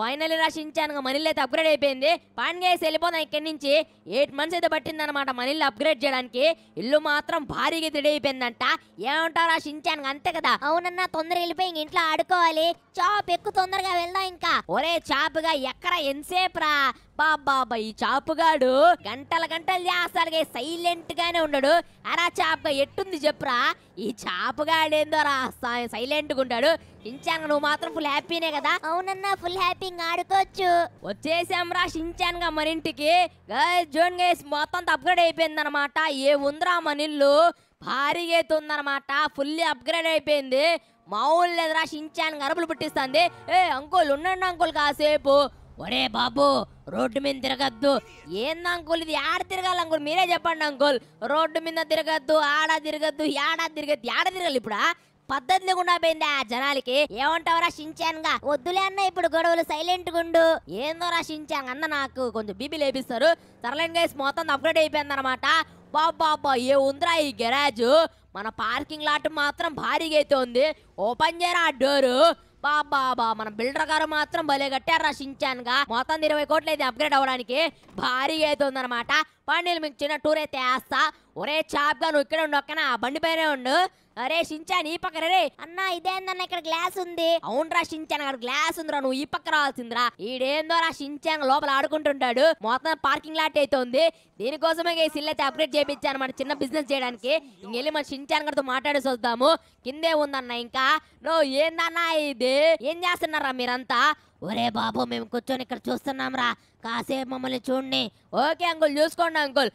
final రాసించాను మనీళ్ళైతే upgrade అయిపోయింది పాండ్గా వేసి వెళ్ళిపోదాం ఇక్కడి నుంచి ఎయిట్ మంత్స్ అయితే పట్టిందనమాట మనీళ్ళు అప్గ్రేడ్ చేయడానికి ఇల్లు మాత్రం భారీగా అయిపోయిందంట ఏమంటావు రాసించాను అంతే కదా అవునన్నా తొందరగా వెళ్ళిపోయి ఇంట్లో ఆడుకోవాలి చాప్ ఎక్కువ తొందరగా వెళ్దాం ఇంకా ఒరే చాపుగా ఎక్కడ ఎంతసేపు రా అబ్బాబాబా ఈ చాపుగాడు గంటల గంటలు చేస్తాడుగా సైలెంట్ గానే ఉన్నాడు అరా చాపుగా ఎట్టుంది చెప్పురా ఈ చాపుగాడు ఏందోరా సైలెంట్ గా ఉంటాడు షించాన్ నువ్వు మాత్రం ఫుల్ హ్యాపీనే కదా అవునన్నా ఫుల్ హ్యాపీ ఆడుకోవచ్చు రా షించాన్ గా మన ఇంటికి జోన్ గేస్ మొత్తం అప్గ్రేడ్ అయిపోయింది అనమాట ఏ ఉందిరా మన ఇల్లు భారీగా అవుతుందనమాట ఫుల్లీ అప్గ్రేడ్ అయిపోయింది మా ఊళ్ళెదరా షించాన్ గరపులు పుట్టిస్తుంది ఏ అంకుల్ ఉండండి అంకుల్ కాసేపు ఒరే బాబు రోడ్డు మీద తిరగద్దు ఏంది అంకుల్ ఇది ఆడ తిరగాలి అంకుల్ మీరే చెప్పండి అంకుల్ రోడ్డు మీద తిరగద్దు ఆడ తిరగద్దు ఆడ తిరగద్దు ఆడ తిరగాలి ఇప్పుడా పద్ధతి లేకుండా పోయింది ఆ జనాలకి ఏమంటావరా షించాన్ గా వద్దులే అన్న ఇప్పుడు గొడవలు సైలెంట్ గుండు ఏందో షించాంగ్ అన్న నాకు కొంచెం బీబీ లేపిస్తారు సరళన్ గైస్ మొత్తం అప్గ్రేడ్ అయిపోయింది అనమాట బాబా ఏ ఉందిరా ఈ గెరాజు మన పార్కింగ్ లాట్ మాత్రం భారీగా అయితే ఉంది ఓపెన్ చేయరా ఆ డోరు బాబా బా మన బిల్డర్ గారు మాత్రం భలే కట్టారా షించాన్గా మొత్తం ఇరవై కోట్లు అయితే అప్గ్రేడ్ అవ్వడానికి భారీగా అవుతుందన్నమాట పాండీలు మీకు చిన్న టూర్ అయితే వేస్తా ఒరే చాప్గా నువ్వు ఇక్కడ ఉండు ఒక్కన బండి పైనే ఉండు అరే షించా ఈ పక్కన రే అన్న ఇదేందన్న ఇక్కడ గ్లాస్ ఉంది అవునరా షించాన్ అక్కడ గ్లాస్ ఉందిరా నువ్వు ఈ పక్క రావాల్సిందిరా ఈడేందో రా షించాన్ లోపల ఆడుకుంటుంటాడు మొత్తం పార్కింగ్ లాట్ అయితే ఉంది దీనికోసమే ఈ సిల్ అయితే అప్గ్రేడ్ చేయించాను మన చిన్న బిజినెస్ చేయడానికి ఇంకెళ్ళి మన షించాన్ గారితో మాట్లాడేసి వద్దాము కిందే ఉందన్న ఇంకా నువ్వు ఏందన్నా ఇది ఏం చేస్తున్నారా మీరంతా ఒరే బాబు మేము కూర్చొని ఇక్కడ చూస్తున్నాం రా కాసేపు మమ్మల్ని చూడండి ఓకే అంకుల్ చూసుకోండి అంకుల్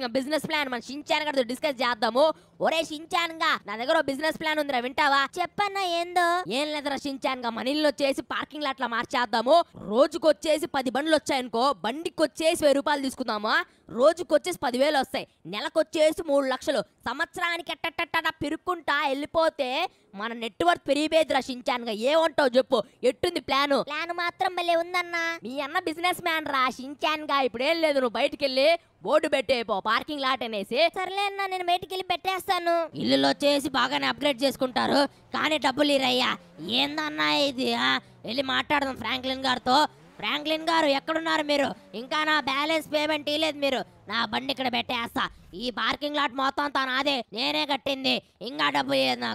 ఇంకా బిజినెస్ ప్లాన్ మనం షించాన్ డిస్కస్ చేద్దాము ఒరే షించాన్గా నా దగ్గర బిజినెస్ ప్లాన్ ఉందిరా వింటావా చెప్పన్నా ఏందో ఏం లేదురా షించాన్గా గా ఇల్లు వచ్చేసి పార్కింగ్ లాట్లా మార్చేద్దాము రోజుకు వచ్చేసి పది బండ్లు వచ్చాయనుకో బండికి వచ్చేసి వెయ్యి రూపాయలు తీసుకుందాము రోజుకు వచ్చేసి పదివేలు వస్తాయి నెలకు వచ్చేసి మూడు లక్షలు సంవత్సరానికి ఎట్టట్టట పెరుక్కుంటా వెళ్ళిపోతే మన నెట్వర్క్ పెరిగిపోయేది రషించానుగా ఏమంటావు చెప్పు ఎట్టుంది ప్లాన్ ప్లాన్ మాత్రం మళ్ళీ ఉందన్నా మీ అన్న బిజినెస్ మ్యాన్ రా ఇప్పుడు ఇప్పుడేం లేదు నువ్వు బయటికి వెళ్ళి బోర్డు పెట్టేపో పార్కింగ్ లాట్ అనేసి సర్లే అన్న నేను బయటికి వెళ్ళి పెట్టేస్తాను ఇల్లులో వచ్చేసి బాగానే అప్గ్రేడ్ చేసుకుంటారు కానీ డబ్బులు ఇరయ్యా ఏందన్నా ఇది వెళ్ళి మాట్లాడదాం ఫ్రాంక్లిన్ గారితో ఫ్రాంక్లిన్ గారు ఎక్కడున్నారు మీరు ఇంకా నా బ్యాలెన్స్ పేమెంట్ ఇవ్వలేదు మీరు నా బండి ఇక్కడ పెట్టేస్తా ఈ పార్కింగ్ లాట్ మొత్తం తను అదే నేనే కట్టింది ఇంకా డబ్బు ఏందో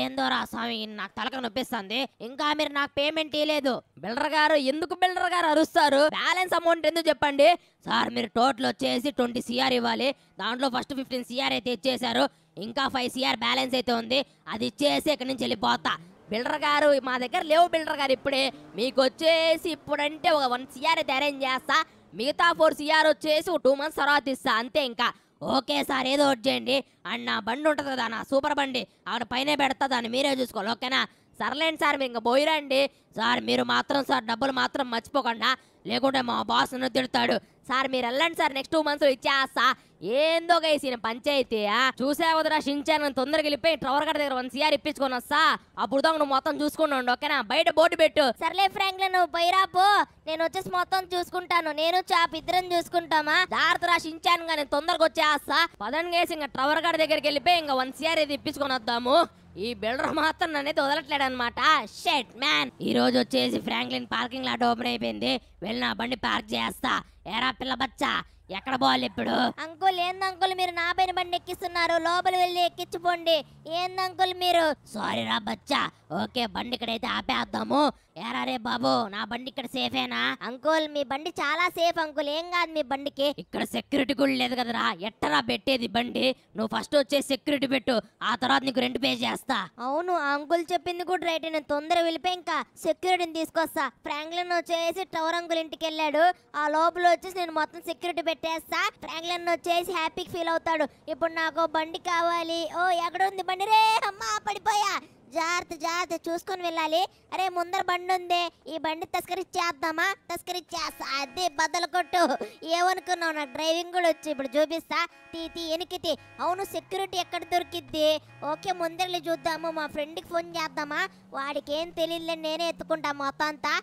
ఏందోరా స్వామి నాకు తలక నొప్పిస్తుంది ఇంకా మీరు నాకు పేమెంట్ ఇవ్వలేదు బిల్డర్ గారు ఎందుకు బిల్డర్ గారు అరుస్తారు బ్యాలెన్స్ అమౌంట్ ఎందుకు చెప్పండి సార్ మీరు టోటల్ వచ్చేసి ట్వంటీ సిఆర్ ఇవ్వాలి దాంట్లో ఫస్ట్ ఫిఫ్టీన్ సిఆర్ అయితే ఇచ్చేశారు ఇంకా ఫైవ్ సిఆర్ బ్యాలెన్స్ అయితే ఉంది అది ఇచ్చేసి ఇక్కడి నుంచి వెళ్ళిపోతా బిల్డర్ గారు మా దగ్గర లేవు బిల్డర్ గారు ఇప్పుడే మీకు వచ్చేసి ఇప్పుడంటే ఒక వన్ సిఆర్ అయితే అరేంజ్ చేస్తా మిగతా ఫోర్ సిఆర్ వచ్చేసి టూ మంత్స్ తర్వాత ఇస్తా అంతే ఇంకా ఓకే సార్ ఏదో ఒకటి చేయండి అండ్ నా బండి ఉంటుంది కదా నా సూపర్ బండి ఆవిడ పైన పెడతా దాన్ని మీరే చూసుకోవాలి ఓకేనా సర్లేండి సార్ మీరు ఇంకా పోయిరండి సార్ మీరు మాత్రం సార్ డబ్బులు మాత్రం మర్చిపోకుండా లేకుంటే మా బాస్ను తిడతాడు సార్ మీరు వెళ్ళండి సార్ నెక్స్ట్ టూ మంత్స్ ఇచ్చేస్తా ఏందో గైసిన పంచాయతీ చూసే వదరా షించాను తొందరగా వెళ్ళిపోయి ట్రవర్ గడ దగ్గర వన్ సిఆర్ ఇప్పించుకొని వస్తా అప్పుడు నువ్వు మొత్తం చూసుకుంటుండు ఓకేనా బయట బోర్డు పెట్టు సర్లే ఫ్రాంక్ నువ్వు బైరాపు నేను వచ్చేసి మొత్తం చూసుకుంటాను నేను చాప్ ఇద్దరం చూసుకుంటామా జాగ్రత్త షించాను కానీ తొందరగా వచ్చేస్తా పదన్ గేసి ఇంకా ట్రవర్ గడ దగ్గరికి వెళ్ళిపోయి ఇంకా వన్ సిఆర్ ఇది ఇప్పించుకొని వద్దాము ఈ బిల్డర్ మాత్రం అయితే వదలట్లేడు అనమాట షెట్ మ్యాన్ ఈ రోజు వచ్చేసి ఫ్రాంక్లిన్ పార్కింగ్ లాట్ ఓపెన్ అయిపోయింది వెళ్ళి నా బండి పార్క్ చేస్తా ఏరా పిల్ల బచ్చా ఎక్కడ పోవాలి ఇప్పుడు అంకుల్ ఏంది అంకుల్ మీరు నా పైన బండి ఎక్కిస్తున్నారు లోపల వెళ్ళి ఎక్కించుకోండి ఏంది అంకుల్ మీరు సారీ రా బచ్చా ఓకే బండి ఇక్కడైతే ఆపేద్దాము ఏరారే బాబు నా బండి ఇక్కడ సేఫేనా అంకుల్ మీ బండి చాలా సేఫ్ అంకుల్ ఏం కాదు మీ బండికి ఇక్కడ సెక్యూరిటీ కూడా లేదు కదరా ఎట్టరా పెట్టేది బండి నువ్వు ఫస్ట్ వచ్చే సెక్యూరిటీ పెట్టు ఆ తర్వాత నీకు రెండు పే చేస్తా అవును అంకుల్ చెప్పింది కూడా రైట్ నేను తొందర వెళ్ళిపోయి ఇంకా సెక్యూరిటీని తీసుకొస్తా ఫ్రాంక్లిన్ వచ్చేసి టవర్ అంకుల్ ఇంటికి వెళ్ళాడు ఆ లోపల వచ్చేసి నేను మొత్తం సెక్యూరిటీ పెట్టేస్తా ఫ్రాంక్లిన్ వచ్చేసి హ్యాపీ ఫీల్ అవుతాడు ఇప్పుడు నాకు బండి కావాలి ఓ ఎక్కడ ఉంది బండి రే అమ్మా పడిపోయా జాగ్రత్త జాగ్రత్త చూసుకొని వెళ్ళాలి అరే ముందర బండి ఉంది ఈ బండి తస్కరిచ్చేద్దామా చేస్తా అదే బద్దలు కొట్టు ఏమనుకున్నావు నా డ్రైవింగ్ కూడా వచ్చి ఇప్పుడు చూపిస్తా తీ తీ ఎనికితి అవును సెక్యూరిటీ ఎక్కడ దొరికిద్ది ఓకే ముందరలే చూద్దాము మా ఫ్రెండ్కి ఫోన్ చేద్దామా వాడికి ఏం తెలియదులే నేనే ఎత్తుకుంటా మొత్తం అంతా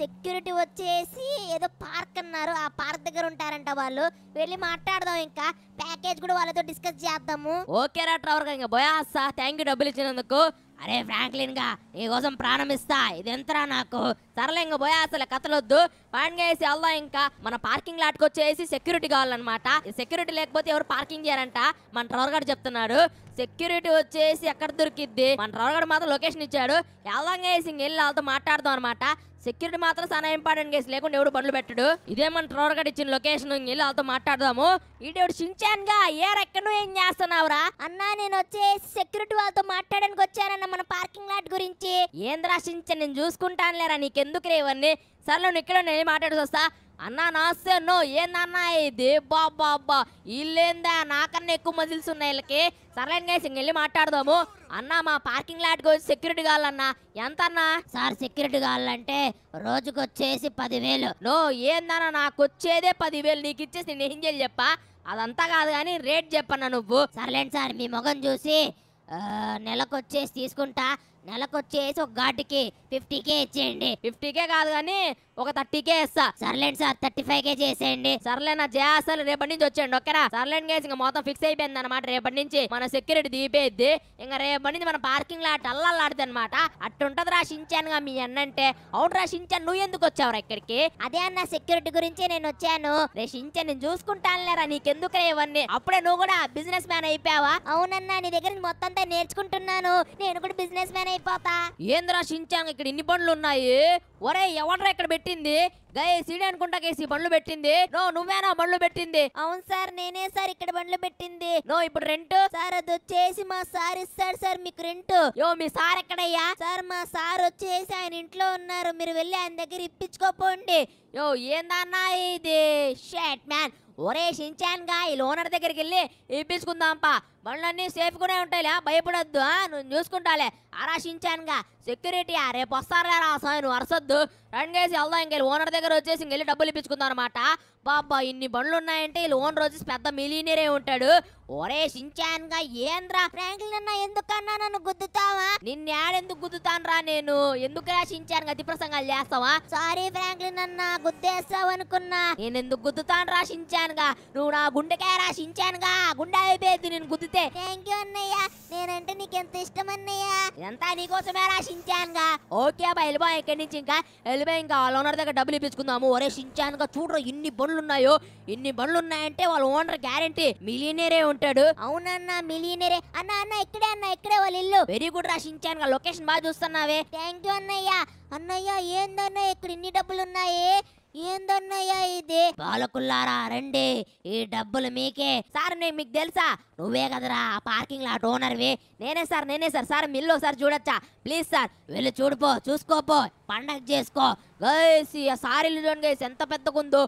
సెక్యూరిటీ వచ్చేసి ఏదో పార్క్ అన్నారు ఆ పార్క్ దగ్గర ఉంటారంట వాళ్ళు వెళ్ళి మాట్లాడదాం ఇంకా ప్యాకేజ్ కూడా వాళ్ళతో డిస్కస్ చేద్దాము ఓకే రా ట్రవర్ ఇంకా బోయాస్తా థ్యాంక్ యూ డబ్బులు ఇచ్చినందుకు అరే ఫ్రాంక్లిన్ గా కోసం ప్రాణం ఇస్తా ఇది ఎంతరా నాకు సరళ ఇంకా పోయా అసలు కథలొద్దు పాండ్గా వేసి అల్లా ఇంకా మన పార్కింగ్ లాట్కి వచ్చేసి సెక్యూరిటీ కావాలన్నమాట సెక్యూరిటీ లేకపోతే ఎవరు పార్కింగ్ చేయాలంట మన ట్రవర్ గారు చెప్తున్నాడు సెక్యూరిటీ వచ్చేసి ఎక్కడ దొరికిద్ది మన ట్రవర్ గారు మాత్రం లొకేషన్ ఇచ్చాడు వెళ్దాం వేసి వెళ్ళి వాళ్ళతో మాట్లాడదాం అనమాట సెక్యూరిటీ మాత్రం చాలా ఇంపార్టెంట్ కేసు లేకుండా ఎవడు పనులు పెట్టడు ఇదే మన ట్రోర్గా ఇచ్చిన లొకేషన్ వాళ్ళతో మాట్లాడదాము ఈడేవుడు షించాన్ గా ఏ రెక్క ఏం చేస్తున్నావురా అన్నా నేను వచ్చే సెక్యూరిటీ వాళ్ళతో మాట్లాడడానికి వచ్చానన్న మన పార్కింగ్ లాట్ గురించి ఏంద్రా సించాన్ నేను లేరా నీకెందుకు రే ఇవన్నీ సర్లో నువ్వు ఇక్కడ నేను మాట్లాడి వస్తా అన్నా నమస్తే నో ఏందన్నా ఇది బాబా అబ్బా ఇల్లేందా నాకన్నా ఎక్కువ మజిల్స్ ఉన్నాయి వీళ్ళకి సరైన గైస్ వెళ్ళి మాట్లాడదాము అన్నా మా పార్కింగ్ లాట్ వచ్చి సెక్యూరిటీ కావాలన్నా ఎంత అన్నా సార్ సెక్యూరిటీ కావాలంటే రోజుకి వచ్చేసి పదివేలు నో ఏందన్నా నాకు వచ్చేదే పదివేలు నీకు ఇచ్చేసి నేను ఏం చేయాలి చెప్పా అదంతా కాదు కానీ రేట్ చెప్పన్నా నువ్వు సర్లేండి సార్ మీ మొగం చూసి నెలకు వచ్చేసి తీసుకుంటా నెలకు వచ్చేసి ఒక ఘాటుకి ఫిఫ్టీకే ఇచ్చేయండి ఫిఫ్టీకే కాదు కానీ ఒక థర్టీకే ఇస్తా సర్లేండి సార్ థర్టీ ఫైవ్ కే చేసేయండి సర్లే నా అసలు రేపటి నుంచి వచ్చేయండి ఓకేనా సర్లేండి గేస్ ఇంకా మొత్తం ఫిక్స్ అయిపోయింది అనమాట రేపటి నుంచి మన సెక్యూరిటీ దీపేద్ది ఇంకా రేపటి నుంచి మన పార్కింగ్ లాట్ అల్లల్లాడుద్ది అనమాట అట్టుంటది రాసించానుగా మీ అవుట్ అవును రాసించాను నువ్వు ఎందుకు వచ్చావురా ఇక్కడికి అదే అన్న సెక్యూరిటీ గురించి నేను వచ్చాను రేషించాను నేను లేరా నీకెందుకురా ఇవన్నీ అప్పుడే నువ్వు కూడా బిజినెస్ మ్యాన్ అయిపోయావా అవునన్నా నీ దగ్గర మొత్తం నేర్చుకుంటున్నాను నేను కూడా బిజినెస్ మ్యాన్ అయిపోతా ఏంద్రా షించాంగ్ ఇక్కడ ఇన్ని పనులు ఉన్నాయి ఒరే ఎవడరా ఇక్కడ పెట్టి పెట్టింది గైసీడే అనుకుంటా కేసీ బండ్లు పెట్టింది నో నువ్వేనా బండ్లు పెట్టింది అవును సార్ నేనే సార్ ఇక్కడ బండ్లు పెట్టింది నో ఇప్పుడు రెంట్ సార్ అది వచ్చేసి మా సార్ ఇస్తారు సార్ మీకు రెంట్ యో మీ సార్ ఎక్కడయ్యా సార్ మా సార్ వచ్చేసి ఆయన ఇంట్లో ఉన్నారు మీరు వెళ్ళి ఆయన దగ్గర ఇప్పించుకోపోండి యో ఏందన్నా ఇది షాట్ మ్యాన్ ఒరే గా ఈ లోనర్ దగ్గరికి వెళ్ళి ఇప్పించుకుందాంపా బండ్లన్నీ సేఫ్గానే ఉంటాయిలే భయపడొద్దు నువ్వు చూసుకుంటాలే అరా గా సెక్యూరిటీ రేపు వస్తారా సార్ నువ్వు అరసద్దు రెండు వేసి వెళ్దాం ఇంకెళ్ళి ఓనర్ దగ్గర దగ్గర వచ్చేసి వెళ్ళి డబ్బులు ఇప్పించుకుందాం అనమాట అబ్బాబ్బా ఇన్ని బండ్లు ఉన్నాయంటే లోన్ రోజు పెద్ద మిలీనియరే ఉంటాడు ఒరే సించాన్ గా ఏంద్రా ఫ్రాంక్లిన్ అన్న ఎందుకన్నా నన్ను గుద్దుతావా నిన్న యాడెందుకు గుద్దుతాను రా నేను ఎందుకురా సించాన్ గా ప్రసంగాలు చేస్తావా సారీ ఫ్రాంక్లిన్ అన్న గుద్దేస్తావు అనుకున్నా నేను ఎందుకు గుద్దుతాను రా సించాన్ గా నువ్వు నా గుండెకాయ రా సించాన్ గా గుండె అయిపోయింది నేను గుద్దితే థ్యాంక్ యూ అన్నయ్య నేనంటే నీకు ఎంత ఇష్టం అన్నయ్య ఎంత నీకోసమే రా సించాన్ గా ఓకే బయలుబా ఇక్కడి నుంచి ఇంకా వెళ్ళిపోయి ఇంకా ఓనర్ దగ్గర డబ్బులు ఇప్పించుకుందాము ఒరే సించాన్ గా చూడరా ఇన్ని బండ్లు బండ్లు ఉన్నాయో ఇన్ని బండ్లు ఉన్నాయంటే వాళ్ళ ఓనర్ గ్యారంటీ మిలియనరే ఉంటాడు అవునన్నా మిలియనరే అన్న అన్న ఇక్కడే అన్న ఇక్కడే వాళ్ళ ఇల్లు వెరీ గుడ్ రాసించాను లొకేషన్ బాగా చూస్తున్నావే థ్యాంక్ యూ అన్నయ్య అన్నయ్య ఏందన్న ఇక్కడ ఇన్ని డబ్బులు ఉన్నాయి ఏందన్నయ్యా ఇది బాలకుల్లారా రండి ఈ డబ్బులు మీకే సార్ నేను మీకు తెలుసా నువ్వే కదరా ఆ పార్కింగ్ లాట్ ఓనర్వి నేనే సార్ నేనే సార్ సార్ మిల్లు సార్ చూడొచ్చా ప్లీజ్ సార్ వెళ్ళి చూడుపో చూసుకోపో పండగ చేసుకో ఆ సార్ ఇల్లు చూడండి గైస్ ఎంత పెద్దగుందో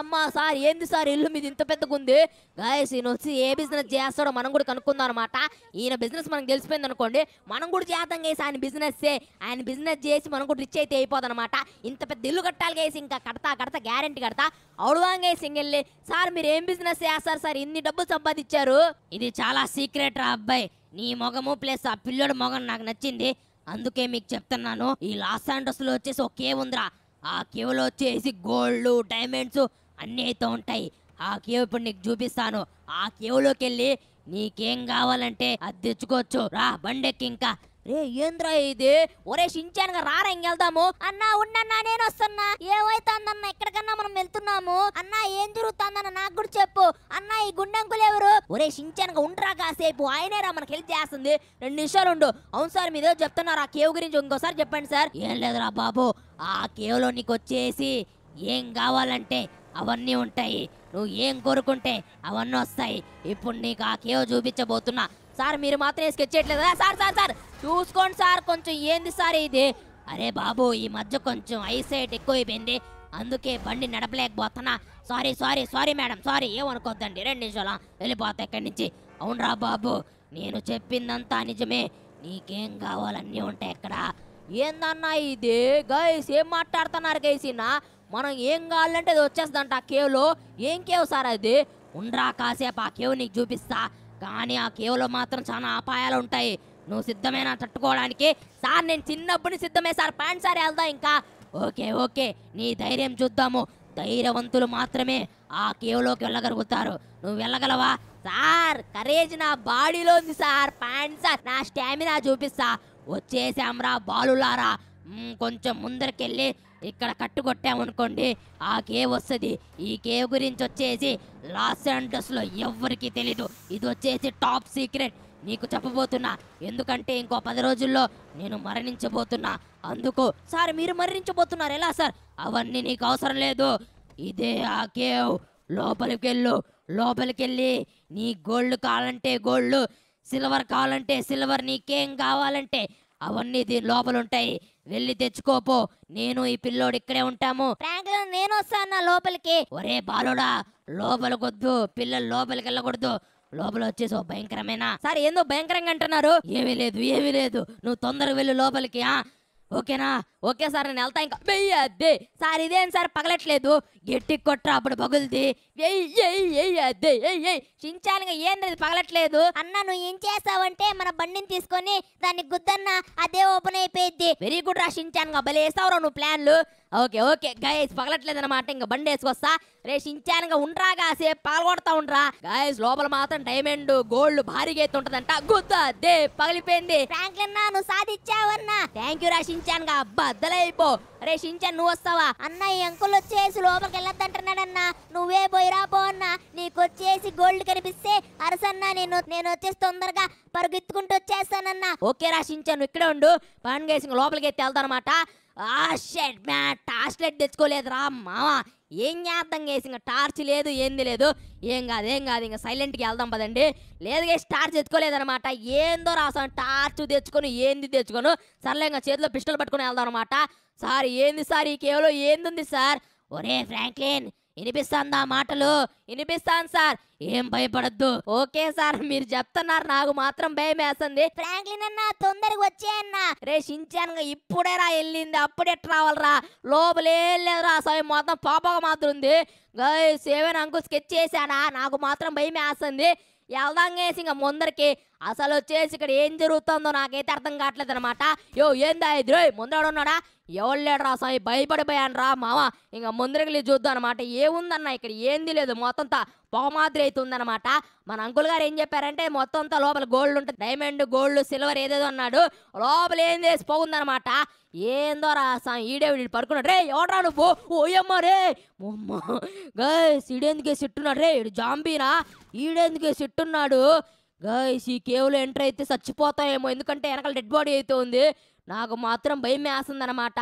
అమ్మ సార్ ఏంది సార్ ఇల్లు మీది ఇంత పెద్దగుంది గైస్ ఈయన వచ్చి ఏ బిజినెస్ చేస్తాడో మనం కూడా కనుక్కుందాం అనమాట ఈయన బిజినెస్ మనకు తెలిసిపోయింది అనుకోండి మనం కూడా చేద్దాం గేసి ఆయన బిజినెస్ ఆయన బిజినెస్ చేసి మనం కూడా రిచ్ అయితే అయిపోదు అనమాట ఇంత పెద్ద ఇల్లు కట్టాలి గేసి ఇంకా కడతా కడతా గ్యారంటీ కడతా అవుడుదాం గైస్ ఇంకెళ్ళి సార్ మీరు ఏం బిజినెస్ చేస్తారు సార్ ఇన్ని డబ్బులు సంపాదించారు ఇది చాలా సీక్రెట్ రా అబ్బాయి నీ మొగము ప్లస్ ఆ పిల్లోడు మొగం నాకు నచ్చింది అందుకే మీకు చెప్తున్నాను ఈ లాస్ లో వచ్చేసి ఒక కేవ్ ఉందిరా ఆ కేవ్ లో వచ్చేసి గోల్డ్ డైమండ్స్ అన్ని అయితే ఉంటాయి ఆ కేవ్ ఇప్పుడు నీకు చూపిస్తాను ఆ లోకి వెళ్ళి నీకేం కావాలంటే అది తెచ్చుకోవచ్చు రా బండెక్కి ఇంకా రే ఏంద్రా ఇది ఒరే షించానుగా రారా ఇంకెళ్దాము అన్నా ఉండన్నా నేను వస్తున్నా ఏమైతుందన్న ఎక్కడికన్నా మనం వెళ్తున్నాము అన్నా ఏం జరుగుతుందన్న నాకు కూడా చెప్పు అన్నా ఈ గుండంకులు ఎవరు ఒరే షించానుగా ఉండరా కాసేపు ఆయనే రా మనకి హెల్ప్ చేస్తుంది రెండు నిమిషాలు ఉండు అవును సార్ మీద చెప్తున్నారు ఆ కేవ్ గురించి ఇంకోసారి చెప్పండి సార్ ఏం లేదురా బాబు ఆ కేవ్లో నీకు వచ్చేసి ఏం కావాలంటే అవన్నీ ఉంటాయి నువ్వు ఏం కోరుకుంటే అవన్నీ వస్తాయి ఇప్పుడు నీకు ఆ కేవ్ చూపించబోతున్నా సార్ మీరు మాత్రమే స్కెచ్ చేయట్లేదా సార్ సార్ సార్ చూసుకోండి సార్ కొంచెం ఏంది సార్ ఇది అరే బాబు ఈ మధ్య కొంచెం ఐసైట్ ఎక్కువైపోయింది అందుకే బండి నడపలేకపోతున్నా sorry sorry sorry madam sorry ఏమనుకోద్దండి రెండు నిమిషాలు వెళ్ళిపోతా ఇక్కడి నుంచి అవునరా బాబు నేను చెప్పిందంతా నిజమే నీకేం కావాలన్నీ ఉంటాయి ఇక్కడ ఏందన్నా ఇది గైస్ ఏం మాట్లాడుతున్నారు గైసీనా మనం ఏం కావాలంటే అది వచ్చేస్తుందంట కేవ్లో ఏం కేవ్ సార్ అది ఉండ్రా కాసేపు ఆ కేవ్ నీకు చూపిస్తా కానీ ఆ కేవలం మాత్రం చాలా అపాయాలు ఉంటాయి నువ్వు సిద్ధమైన తట్టుకోవడానికి సార్ నేను చిన్నప్పుడు సిద్ధమే సార్ ప్యాంట్ సార్ వెళ్దాం ఇంకా ఓకే ఓకే నీ ధైర్యం చూద్దాము ధైర్యవంతులు మాత్రమే ఆ కేవ్లోకి వెళ్ళగలుగుతారు నువ్వు వెళ్ళగలవా సార్ కరేజ్ నా బాడీలో ఉంది సార్ ప్యాంట్ సార్ నా స్టామినా చూపిస్తా రా బాలులారా కొంచెం ముందరికెళ్ళి ఇక్కడ కట్టుకొట్టామనుకోండి ఆ కేవ్ వస్తుంది ఈ కేవ్ గురించి వచ్చేసి లాస్ యాంటస్లో ఎవ్వరికీ తెలీదు ఇది వచ్చేసి టాప్ సీక్రెట్ నీకు చెప్పబోతున్నా ఎందుకంటే ఇంకో పది రోజుల్లో నేను మరణించబోతున్నా అందుకు సార్ మీరు మరణించబోతున్నారు ఎలా సార్ అవన్నీ నీకు అవసరం లేదు ఇదే ఆ కేవ్ లోపలికి వెళ్ళు లోపలికి వెళ్ళి నీ గోల్డ్ కావాలంటే గోల్డ్ సిల్వర్ కావాలంటే సిల్వర్ నీకేం కావాలంటే అవన్నీ దీని లోపలుంటాయి వెళ్ళి తెచ్చుకోపో నేను ఈ పిల్లోడు ఇక్కడే ఉంటాము ఫ్రాంక్లిన్ నేను వస్తాను లోపలికి ఒరే బాలుడా లోపలికొద్దు పిల్లలు లోపలికి వెళ్ళకూడదు లోపల వచ్చేసి ఓ భయంకరమైన సరే ఏందో భయంకరంగా అంటున్నారు ఏమీ లేదు ఏమీ లేదు నువ్వు తొందరగా వెళ్ళి లోపలికి ఆ ఓకేనా ఓకే సార్ నేను వెళ్తా ఇంకా వెయ్యద్దే సార్ ఇదేం సార్ పగలట్లేదు గట్టి కొట్రా అప్పుడు పగులుది వెయ్యద్దే ఎయ్యి చించానుగా ఏంది పగలట్లేదు అన్న నువ్వు ఏం చేస్తావంటే మన బండిని తీసుకొని దాన్ని గుద్దన్న అదే ఓపెన్ అయిపోయింది వెరీ గుడ్ రా చించానుగా భలే నువ్వు ప్లాన్లు ఓకే ఓకే గైస్ పగలట్లేదు అనమాట ఇంకా బండి వేసుకొస్తా రే షించానంగా ఉండరా కాసేపు పాల్గొడతా ఉండరా గాయస్ లోపల మాత్రం డైమండ్ గోల్డ్ భారీగా ఎత్తుంటదంట గుద్దా దే పగిలిపోయింది ఫ్రాంక్లిన్ నువ్వు సాధించావన్నా థ్యాంక్ యూ రా షించాన్ గా బద్దలైపో రే షించాన్ నువ్వు వస్తావా అన్న ఈ అంకుల్ వచ్చేసి లోపలికి వెళ్ళొద్దంటున్నాడన్నా నువ్వే పోయిరా పో అన్న నీకు వచ్చేసి గోల్డ్ కనిపిస్తే అరసన్నా నేను నేను వచ్చేసి తొందరగా పరుగెత్తుకుంటూ వచ్చేస్తానన్న ఓకే రా ఇక్కడే ఉండు పాన్ లోపలికి ఎత్తి వెళ్తానమాట ఆ షెడ్ మ్యాట్ టాస్లెట్ తెచ్చుకోలేదురా మావా ఏం చేద్దాం చేసి ఇంకా టార్చ్ లేదు ఏంది లేదు ఏం కాదు ఏం కాదు ఇంకా సైలెంట్కి వెళ్దాం పదండి లేదు గేసి టార్చ్ ఎత్తుకోలేదనమాట ఏందో రాసాను టార్చ్ తెచ్చుకొని ఏంది తెచ్చుకొని సర్లే ఇంకా చేతిలో పిస్టల్ పట్టుకొని వెళ్దాం అనమాట సార్ ఏంది సార్ ఈ కేవలం ఏంది సార్ ఒరే ఫ్రాంక్లిన్ వినిపిస్తుందా మాటలు వినిపిస్తాను సార్ ఏం భయపడద్దు ఓకే సార్ మీరు చెప్తున్నారు నాకు మాత్రం భయం వేస్తుంది ఫ్రాంక్లిన్ అన్న తొందరగా వచ్చేయన్నా రే షించాను ఇప్పుడే రా వెళ్ళింది అప్పుడే ట్రావెల్ రా లోపలేదురా సమయం మొత్తం పాపగా మాత్రం ఉంది గై అంకు స్కెచ్ చేశానా నాకు మాత్రం భయం వేస్తుంది వెళ్దాం వేసి ఇంకా ముందరికి అసలు వచ్చేసి ఇక్కడ ఏం జరుగుతుందో నాకైతే అర్థం కావట్లేదు అనమాట యో ఏందా ఎదురు ఉన్నాడా ఎవరు రా స్వామి భయపడిపోయాను రా మామ ఇంకా ముందరికి చూద్దాం అనమాట ఏముందన్నా ఇక్కడ ఏంది లేదు మొత్తం పొగమాదిరి మాదిరి అవుతుందనమాట మన అంకుల్ గారు ఏం చెప్పారంటే మొత్తం అంతా లోపల గోల్డ్ ఉంటుంది డైమండ్ గోల్డ్ సిల్వర్ ఏదేదో అన్నాడు లోపల ఏం చేసి పోగుందనమాట ఏందో రా స్వామి ఈడే వీడి పడుకున్నాడు రే ఎవడరా నువ్వు ఓయమ్మ రే గైస్ ఈడేందుకే సిట్టున్నాడు రే ఈడు జాంబీరా ఈడేందుకే సిట్టున్నాడు గాయస్ ఈ కేవ్లో ఎంటర్ అయితే చచ్చిపోతాయేమో ఎందుకంటే వెనకాల డెడ్ బాడీ అయితే ఉంది నాకు మాత్రం భయం వేస్తుందన్నమాట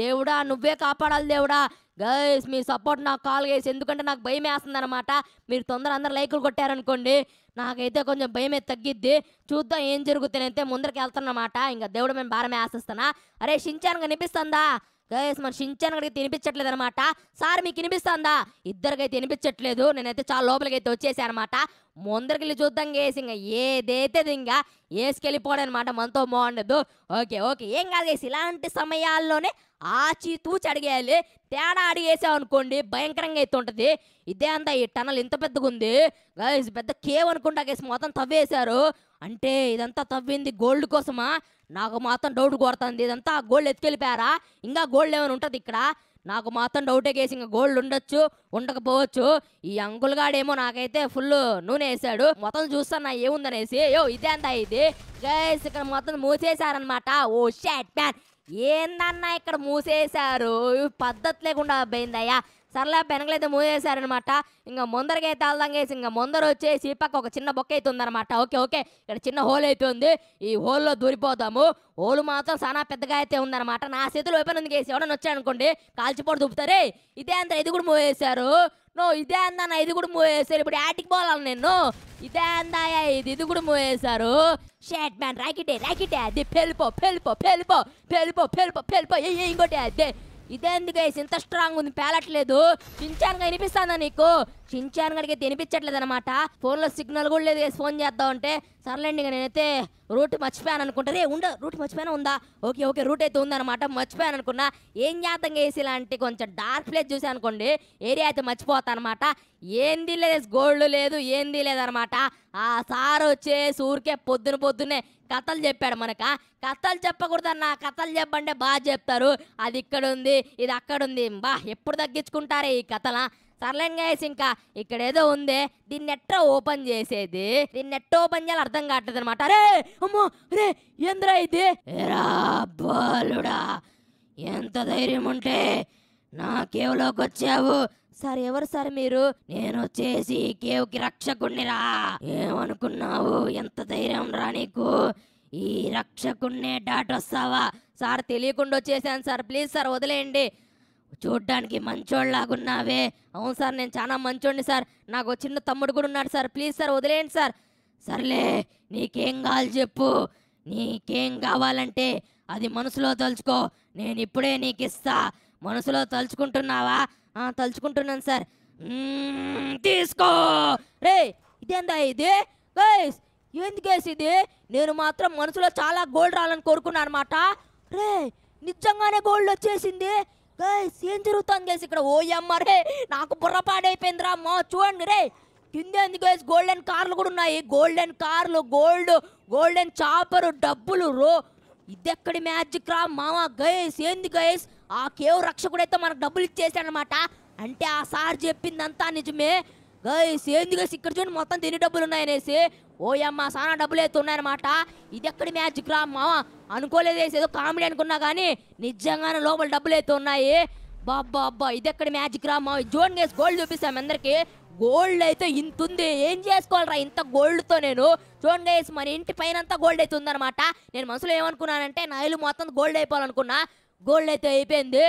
దేవుడా నువ్వే కాపాడాలి దేవుడా గైస్ మీ సపోర్ట్ నాకు కాల్ చేసి ఎందుకంటే నాకు భయం వేస్తుందన్నమాట మీరు తొందర అందరు లైకులు కొట్టారనుకోండి నాకైతే కొంచెం భయం తగ్గిద్ది చూద్దాం ఏం జరుగుతానైతే ముందరికి వెళ్తానమాట ఇంకా దేవుడు మేము భారమే ఆశిస్తానా అరే షించాను కనిపిస్తుందా గైస్ మన షించాన్ గడికి తినిపించట్లేదు అనమాట సార్ మీకు వినిపిస్తుందా ఇద్దరికైతే వినిపించట్లేదు నేనైతే చాలా లోపలికి అయితే వచ్చేసాను అనమాట ముందరికి వెళ్ళి చూద్దాం గేసి ఇంకా ఏదైతే ఇంకా వేసుకెళ్ళిపోవడం అనమాట మనతో బాగుండదు ఓకే ఓకే ఏం కాదు గేసి ఇలాంటి సమయాల్లోనే ఆచితూచి అడిగేయాలి తేడా అడిగేసాం అనుకోండి భయంకరంగా అయితే ఉంటుంది ఇదే అంతా ఈ టనల్ ఇంత పెద్దగా ఉంది గైస్ పెద్ద కేవ్ అనుకుంటా గేసి మొత్తం తవ్వేశారు అంటే ఇదంతా తవ్వింది గోల్డ్ కోసమా నాకు మాత్రం డౌట్ కొడుతుంది ఇదంతా గోల్డ్ ఎత్తుకెళ్ళిపోయారా ఇంకా గోల్డ్ ఏమైనా ఉంటుంది ఇక్కడ నాకు మాత్రం డౌటే కేసి ఇంకా గోల్డ్ ఉండొచ్చు ఉండకపోవచ్చు ఈ అంకుల్ గాడేమో నాకైతే ఫుల్ నూనె వేసాడు మొత్తం చూస్తాను ఏముందనేసి యో ఇదే అంతా ఇది గైస్ ఇక్కడ మొత్తం మూసేశారనమాట ఓ షాట్ మ్యాన్ ఏందన్నా ఇక్కడ మూసేశారు పద్ధతి లేకుండా పోయిందయ్యా సర్లా పెనగలైతే చేశారనమాట ఇంకా ముందరకైతే వేసి ఇంకా ముందర వచ్చేసి పక్క ఒక చిన్న బొక్క అయితే అనమాట ఓకే ఓకే ఇక్కడ చిన్న హోల్ అయితే ఉంది ఈ హోల్లో దూరిపోతాము హోల్ మాత్రం చాలా పెద్దగా అయితే ఉందనమాట నా చేతులు ఓపెన్ ఉంది కేసి ఎవడని వచ్చాడనుకోండి కాల్చిపోటు చూపుతారే ఇదే అంత ఇది కూడా మూవేశారు నో ఇదే అందా ఇది కూడా మూవేశారు ఇప్పుడు యాటికి పోవాలి నేను ఇదే అందాయా ఇది ఇది కూడా మూవేశారు షేట్ మ్యాన్ రాకిటే రాకిటే అది పెళ్ళిపో పెళ్ళిపో పెళ్ళిపో పెళ్ళిపో పెళ్ళిపో పెళ్ళిపో ఇంకోటి అదే ఇదే ఎందుకు ఇంత స్ట్రాంగ్ ఉంది పేలట్లేదు చించాన్ వినిపిస్తానా నీకు చించాన్ గడికి తినిపించట్లేదు అనమాట ఫోన్ లో సిగ్నల్ కూడా లేదు ఫోన్ చేద్దాం అంటే సర్లేండి నేనైతే రూట్ మర్చిపోయాను అనుకుంటారే ఉండ రూట్ మర్చిపోయినా ఉందా ఓకే ఓకే రూట్ అయితే ఉందన్నమాట మర్చిపోయాను అనుకున్నా ఏం జాతం వేసి ఇలాంటి కొంచెం డార్క్ ప్లేస్ చూసా అనుకోండి ఏరియా అయితే మర్చిపోతా అనమాట ఏంది లేదు గోల్డ్ లేదు ఏంది లేదనమాట ఆ సార్ వచ్చేసి ఊరికే పొద్దున పొద్దున్నే కథలు చెప్పాడు మనక కథలు చెప్పకూడదన్న కథలు చెప్పండి బాగా చెప్తారు అది ఇక్కడ ఉంది ఇది అక్కడ ఉంది బా ఎప్పుడు తగ్గించుకుంటారే ఈ కథల సర్లేన్ గైస్ ఇంకా ఇక్కడ ఏదో ఉందే దీన్ని నెట్ ఓపెన్ చేసేది దీన్ని నెట్ ఓపెన్ చేయాలి అర్థం కావట్లేదు అనమాట అరే అమ్మో రే ఏంద్రా ఇది బాలుడా ఎంత ధైర్యం ఉంటే నా కేవలోకి వచ్చావు సార్ ఎవరు సార్ మీరు నేను వచ్చేసి కేవ్కి రక్షకుణ్ణిరా ఏమనుకున్నావు ఎంత ధైర్యం రా నీకు ఈ రక్షకుణ్ణే వస్తావా సార్ తెలియకుండా వచ్చేసాను సార్ ప్లీజ్ సార్ వదిలేయండి చూడ్డానికి మంచోళ్ళలాగున్నావే అవును సార్ నేను చాలా మంచోడిని సార్ నాకు వచ్చిన తమ్ముడు కూడా ఉన్నాడు సార్ ప్లీజ్ సార్ వదిలేయండి సార్ సర్లే నీకేం కావాలి చెప్పు నీకేం కావాలంటే అది మనసులో తలుచుకో నేను ఇప్పుడే నీకు ఇస్తా మనసులో తలుచుకుంటున్నావా తలుచుకుంటున్నాను సార్ తీసుకో రే ఇదేందా ఇది గైస్ ఏంది గైస్ ఇది నేను మాత్రం మనసులో చాలా గోల్డ్ రావాలని కోరుకున్నాను అనమాట రే నిజంగానే గోల్డ్ వచ్చేసింది గైస్ ఏం జరుగుతుంది గైస్ ఇక్కడ ఓఎంఆర్ రే నాకు బుర్రపాడైపోయిందిరా మా చూడండి రే కింద ఎందుకు గైస్ గోల్డెన్ కార్లు కూడా ఉన్నాయి గోల్డెన్ కార్లు గోల్డ్ గోల్డెన్ చాపరు డబ్బులు రో ఇదెక్కడి మ్యాజిక్ రా మామ గైస్ ఏంది గైస్ ఆ కేవ్ రక్షకుడైతే మనకు డబ్బులు ఇచ్చేసాడనమాట అంటే ఆ సార్ చెప్పిందంతా నిజమే గైస్ ఎందుకు ఇక్కడ చూడండి మొత్తం తిని డబ్బులు ఉన్నాయనేసి అమ్మ సానా డబ్బులు అయితే ఉన్నాయన్నమాట ఇది ఎక్కడ మ్యాజిక్ రా మామ అనుకోలేదు ఏదో కామెడీ అనుకున్నా కానీ నిజంగానే లోపల డబ్బులు అయితే ఉన్నాయి బాబ్బా అబ్బా ఇది ఎక్కడ మ్యాజిక్ రా జోన్ గేస్ గోల్డ్ చూపిస్తాం అందరికి గోల్డ్ అయితే ఇంత ఉంది ఏం చేసుకోవాలరా ఇంత గోల్డ్తో నేను చూడండి గైస్ మరి ఇంటి పైన అంతా గోల్డ్ అయితే ఉందన్నమాట నేను మనసులో ఏమనుకున్నానంటే నైలు మొత్తం గోల్డ్ అయిపోవాలనుకున్నా గోల్డ్ అయితే అయిపోయింది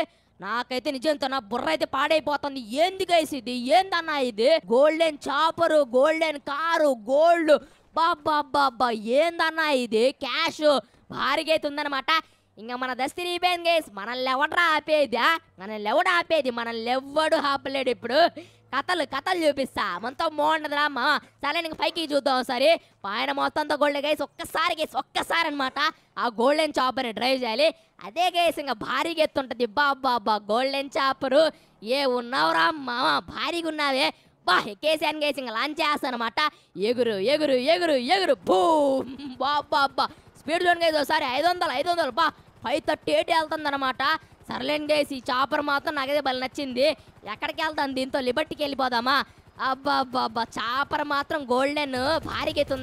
నాకైతే నిజంతో నా బుర్ర అయితే పాడైపోతుంది ఏంది గైస్ ఇది ఏందన్నా ఇది golden chopper golden car gold బాబ్బా ఏందన్నా ఇది క్యాష్ భారీగా అవుతుందనమాట ఇంకా మన దశ తిరిగిపోయింది గైస్ మనల్ని ఎవడరా ఆపేదా మనల్ని ఎవడు ఆపేది మనల్ని ఎవడు ఆపలేడు ఇప్పుడు కథలు కథలు చూపిస్తా మనతో బాగుండదురా మా సరే నీకు పైకి చూద్దాం సరే పైన మొత్తంతో గోల్డ్ గైస్ ఒక్కసారి గైస్ ఒక్కసారి అనమాట ఆ గోల్డెన్ చాపర్ని డ్రైవ్ చేయాలి అదే గైస్ ఇంకా భారీగా ఎత్తుంటుంది బాబ్బా అబ్బా గోల్డెన్ చాపరు ఏ ఉన్నావురా మామ భారీగా ఉన్నావే బా ఎక్కేసాను గైస్ ఇంకా లాంచ్ చేస్తాను అనమాట ఎగురు ఎగురు ఎగురు ఎగురు భూ బాబా అబ్బా స్పీడ్ జోన్ ఒకసారి ఐదు వందలు ఐదు వందలు బా ఫైవ్ థర్టీ ఎయిట్ వెళ్తుంది అనమాట సర్లేండి గేసి ఈ చాపర్ మాత్రం నాకైతే బలి నచ్చింది ఎక్కడికి వెళ్తాను దీంతో లిబర్టీకి వెళ్ళిపోదామా అబ్బా చాపర్ మాత్రం గోల్డెన్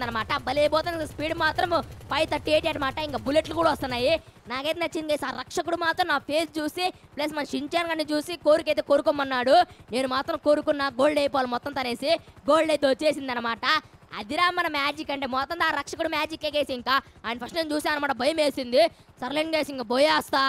అనమాట బలైపోతుంది స్పీడ్ మాత్రం ఫైవ్ థర్టీ ఎయిట్ అనమాట ఇంకా బుల్లెట్లు కూడా వస్తున్నాయి నాకైతే నచ్చింది ఆ రక్షకుడు మాత్రం నా ఫేస్ చూసి ప్లస్ మన షించాన్ గారిని చూసి కోరికైతే కోరుకోమన్నాడు నేను మాత్రం కోరుకున్న గోల్డ్ అయిపోవాలి మొత్తం తనేసి గోల్డ్ అయితే వచ్చేసింది అనమాట అదిరా మన మ్యాజిక్ అంటే మొత్తం ఆ రక్షకుడు మ్యాజిక్ ఎగేసి ఇంకా ఆయన ఫస్ట్ నేను చూసాను అనమాట భయం వేసింది సర్లేండి గేసి ఇంకా పోయేస్తా